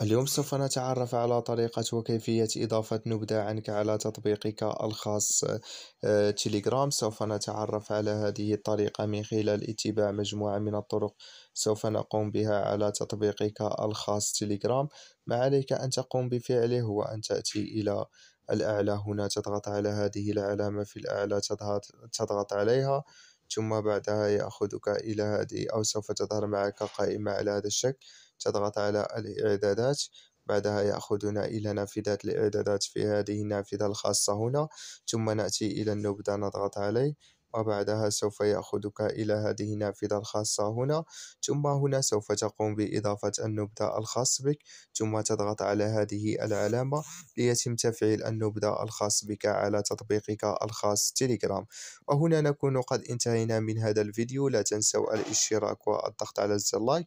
اليوم سوف نتعرف على طريقة وكيفية إضافة نبدة عنك على تطبيقك الخاص تيليجرام آه، سوف نتعرف على هذه الطريقة من خلال اتباع مجموعة من الطرق سوف نقوم بها على تطبيقك الخاص تيليجرام ما عليك أن تقوم بفعله هو أن تأتي إلى الأعلى هنا تضغط على هذه العلامة في الأعلى تضغط عليها ثم بعدها يأخذك إلى هذه أو سوف تظهر معك قائمة على هذا الشكل تضغط على الإعدادات بعدها يأخذنا إلى نافذة الإعدادات في هذه النافذة الخاصة هنا ثم نأتي إلى النبذة نضغط عليه وبعدها سوف يأخذك إلى هذه النافذة الخاصة هنا ثم هنا سوف تقوم بإضافة النبذة الخاص بك ثم تضغط على هذه العلامة ليتم تفعيل النبذة الخاص بك على تطبيقك الخاص تليجرام وهنا نكون قد انتهينا من هذا الفيديو لا تنسوا الاشتراك والضغط على زر لايك